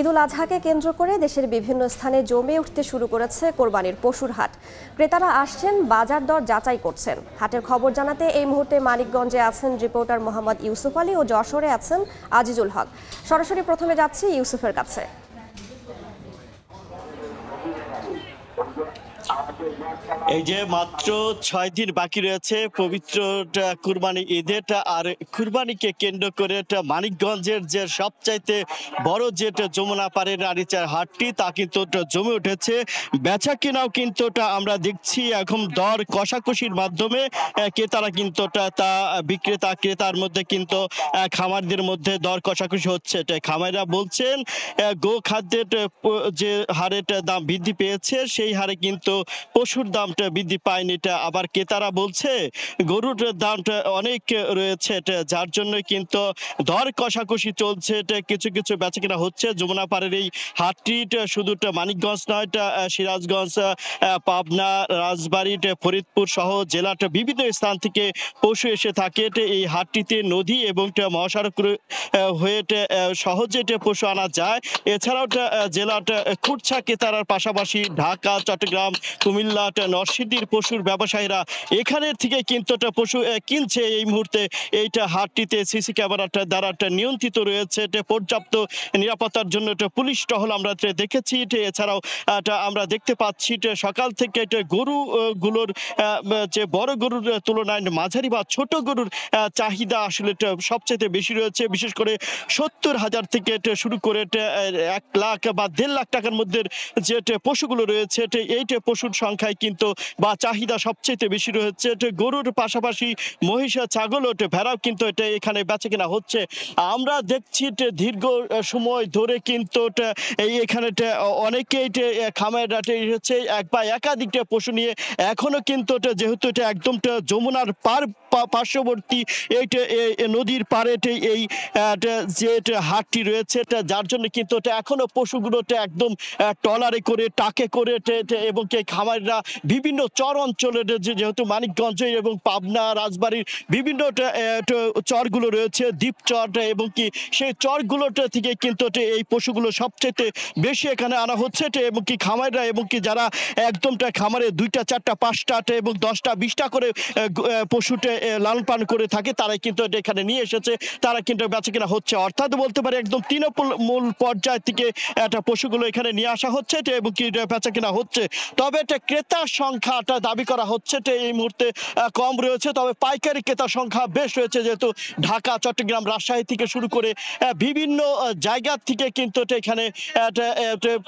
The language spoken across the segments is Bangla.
ঈদুল আজহাকে কেন্দ্র করে দেশের বিভিন্ন স্থানে জমে উঠতে শুরু করেছে কোরবানির পশুর হাট ক্রেতারা আসছেন বাজার দর যাচাই করছেন হাটের খবর জানাতে এই মুহূর্তে মানিকগঞ্জে আছেন রিপোর্টার মোহাম্মদ ইউসুফ আলী ও যশোরে আছেন আজিজুল হক সরাসরি প্রথমে যাচ্ছি ইউসুফের কাছে এই যে মাত্র ছয় দিন বাকি রয়েছে পবিত্র কুরবানি ঈদেটা আর কুরবানিকে কেন্দ্র করে মানিকগঞ্জের যে সবচাইতে বড় যেটা যমুনা পাড়ের রানীচার হাটটি তা কিন্তু জমে উঠেছে বেচা কেনাও কিন্তু আমরা দেখছি এখন দর কষাকষির মাধ্যমে ক্রেতারা কিন্তু তা বিক্রেতা ক্রেতার মধ্যে কিন্তু খামারদের মধ্যে দর কষাকষি হচ্ছে এটা খামাররা বলছেন গো খাদ্যের যে হারের দাম বৃদ্ধি পেয়েছে সেই হারে কিন্তু পশুর দামটা বৃদ্ধি পায়নি এটা আবার ক্রেতারা বলছে গরুর দামটা অনেক রয়েছে এটা যার জন্য কিন্তু দর কষাকষি চলছে এটা কিছু কিছু বেচা কেনা হচ্ছে যমুনা পাড়ের এই হাটটি শুধু মানিকগঞ্জ নয় সিরাজগঞ্জ পাবনা রাজবাড়ি ফরিদপুর সহ জেলাটা বিভিন্ন স্থান থেকে পশু এসে থাকে এই হাটটিতে নদী এবং মহাসড়ক হয়ে সহজে পশু আনা যায় এছাড়াও জেলাটা খুটছা কেতারার পাশাপাশি ঢাকা চট্টগ্রাম কুমিল্লা কুমিল্লাট নরসিদ্দির পশুর ব্যবসায়ীরা এখানের থেকে কিন্তু একটা পশু কিনছে এই মুহূর্তে এইটা হাটটিতে সিসি ক্যামেরাটা দ্বারা একটা নিয়ন্ত্রিত রয়েছে এটা পর্যাপ্ত নিরাপত্তার জন্য একটা পুলিশ টহল আমরা দেখেছি এটা এছাড়াও এটা আমরা দেখতে পাচ্ছি এটা সকাল থেকে এটা গরুগুলোর যে বড় গরুর তুলনায় মাঝারি বা ছোট গরুর চাহিদা আসলে এটা সবচেয়ে বেশি রয়েছে বিশেষ করে সত্তর হাজার থেকে এটা শুরু করে এক লাখ বা দেড় লাখ টাকার মধ্যে যে পশুগুলো রয়েছে এইটা পশুর সংখ্যায় কিন্তু বা চাহিদা সবচেয়ে বেশি রয়েছে গরুর পাশাপাশি মহিষ ছাগল ও ভেড়াও কিন্তু এটা এখানে বেচে কেনা হচ্ছে আমরা দেখছি দীর্ঘ সময় ধরে কিন্তু এই এখানে অনেকেই খামের হচ্ছে এক বা একাধিকটা পশু নিয়ে এখনো কিন্তু যেহেতু এটা একদম যমুনার পার পার্শ্ববর্তী এইটা নদীর পারে এই যে হাটটি রয়েছে যার জন্য কিন্তু এখনো পশুগুলোটা একদম টলারে করে টাকে করে এবং খামার ব্যবসায়ীরা বিভিন্ন চর অঞ্চলের যেহেতু মানিকগঞ্জ এবং পাবনা রাজবাড়ির বিভিন্ন চরগুলো রয়েছে দ্বীপচর এবং কি সেই চরগুলোতে থেকে কিন্তু এই পশুগুলো সবচেয়ে বেশি এখানে আনা হচ্ছে এবং কি খামাররা এবং কি যারা একদমটা খামারে দুইটা চারটা পাঁচটা এবং দশটা বিশটা করে পশুটে লালন পালন করে থাকে তারাই কিন্তু এখানে নিয়ে এসেছে তারা কিন্তু বেঁচে কিনা হচ্ছে অর্থাৎ বলতে পারে একদম তৃণমূল মূল পর্যায় থেকে একটা পশুগুলো এখানে নিয়ে আসা হচ্ছে এবং কি বেঁচে কিনা হচ্ছে তবে এটা ক্রেতার সংখ্যাটা দাবি করা হচ্ছে এই মুহূর্তে কম রয়েছে তবে পাইকারি ক্রেতার সংখ্যা বেশ রয়েছে যেহেতু ঢাকা চট্টগ্রাম রাজশাহী থেকে শুরু করে বিভিন্ন জায়গা থেকে কিন্তু এখানে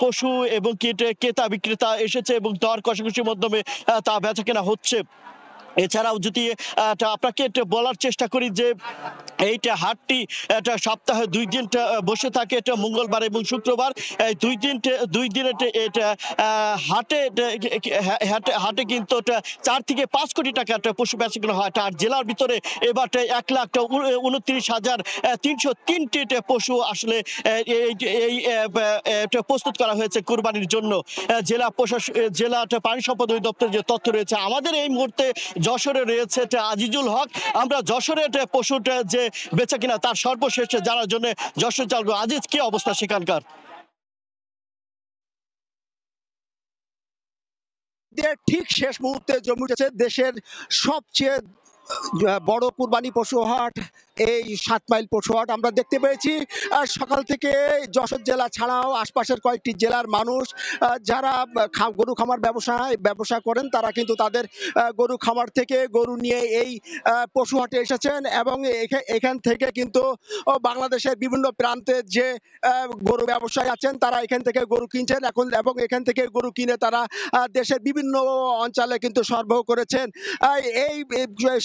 পশু এবং ক্রেতা বিক্রেতা এসেছে এবং দর কষাকষির মাধ্যমে তা বেচা কেনা হচ্ছে এছাড়াও যদি আপনাকে বলার চেষ্টা করি যে এইটা হাটটি এটা সপ্তাহে দুই দিনটা বসে থাকে এটা মঙ্গলবার এবং শুক্রবার এই দুই দিন দুই দিন এটা হাটে হাটে হাটে কিন্তু এটা চার থেকে পাঁচ কোটি টাকা একটা পশু বেচাকেনা হয় আর জেলার ভিতরে এবার এক লাখ উনত্রিশ হাজার তিনশো তিনটি পশু আসলে এই প্রস্তুত করা হয়েছে কুরবানির জন্য জেলা প্রশাসন জেলা পানি সম্পদ অধিদপ্তরের যে তথ্য রয়েছে আমাদের এই মুহূর্তে যশোরে রয়েছে আজিজুল হক আমরা যশোরে পশুটা যে বেঁচে কিনা তার সর্বশেষ জানার জন্য যশোর চালগো আজিজ কি অবস্থা সেখানকার ঠিক শেষ মুহূর্তে জমে উঠেছে দেশের সবচেয়ে বড় কুরবানি হাট এই সাত মাইল পশু হাট আমরা দেখতে পেয়েছি সকাল থেকে যশোর জেলা ছাড়াও আশপাশের কয়েকটি জেলার মানুষ যারা গরু খামার ব্যবসা ব্যবসা করেন তারা কিন্তু তাদের গরু খামার থেকে গরু নিয়ে এই পশু হাটে এসেছেন এবং এখান থেকে কিন্তু বাংলাদেশের বিভিন্ন প্রান্তে যে গরু ব্যবসায়ী আছেন তারা এখান থেকে গরু কিনছেন এখন এবং এখান থেকে গরু কিনে তারা দেশের বিভিন্ন অঞ্চলে কিন্তু সরবরাহ করেছেন এই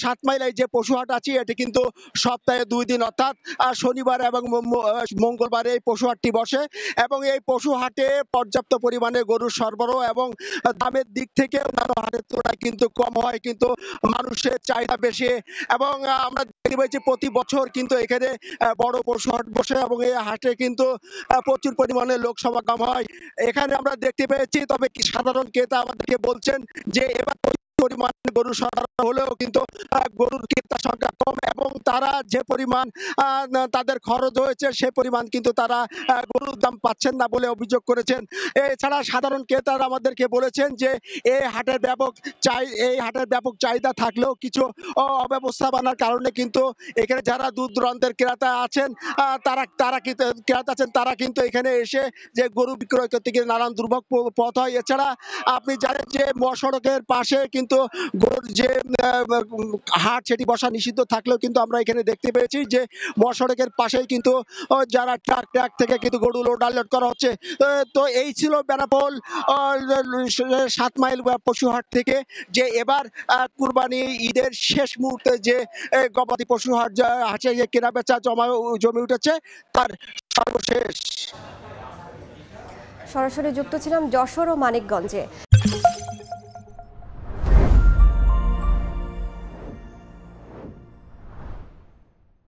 সাত সাত মাইলায় যে পশু হাট আছে এটি কিন্তু সপ্তাহে দুই দিন অর্থাৎ শনিবার এবং মঙ্গলবার এই পশু হাটটি বসে এবং এই পশু হাটে পর্যাপ্ত পরিমাণে গরুর সরবরাহ এবং দামের দিক থেকে অন্যান্য হাটের তুলনায় কিন্তু কম হয় কিন্তু মানুষের চাহিদা বেশি এবং আমরা দেখতে পাচ্ছি প্রতি বছর কিন্তু এখানে বড় পশু হাট বসে এবং এই হাটে কিন্তু প্রচুর পরিমাণে লোক সমাগম হয় এখানে আমরা দেখতে পেয়েছি তবে সাধারণ ক্রেতা আমাদেরকে বলছেন যে এবার পরিমাণ গরু সরবরাহ হলেও কিন্তু গরুর ক্রেতার সংখ্যা কম এবং তারা যে পরিমাণ তাদের খরচ হয়েছে সে পরিমাণ কিন্তু তারা গরুর দাম পাচ্ছেন না বলে অভিযোগ করেছেন এছাড়া সাধারণ ক্রেতারা আমাদেরকে বলেছেন যে এই হাটের ব্যাপক চাই এই হাটের ব্যাপক চাহিদা থাকলেও কিছু অব্যবস্থা বানার কারণে কিন্তু এখানে যারা দূর দূরান্তের ক্রেতা আছেন তারা তারা কিন্তু ক্রেতা আছেন তারা কিন্তু এখানে এসে যে গরু বিক্রয় করতে গিয়ে নানান দুর্ভোগ পথ হয় এছাড়া আপনি জানেন যে মহাসড়কের পাশে কিন্তু গরুর যে হাট সেটি বসা নিষিদ্ধ থাকলেও কিন্তু আমরা এখানে দেখতে পেয়েছি যে মহাসড়কের পাশেই কিন্তু যারা ট্রাক ট্রাক থেকে কিন্তু গরু লোড আনলোড করা হচ্ছে তো এই ছিল বেনাপোল সাত মাইল পশুহাট থেকে যে এবার কুরবানি ঈদের শেষ মুহূর্তে যে গবাদি পশুহাট আছে যে কেনা বেচা জমা জমে উঠেছে তার সর্বশেষ সরাসরি যুক্ত ছিলাম যশোর ও মানিকগঞ্জে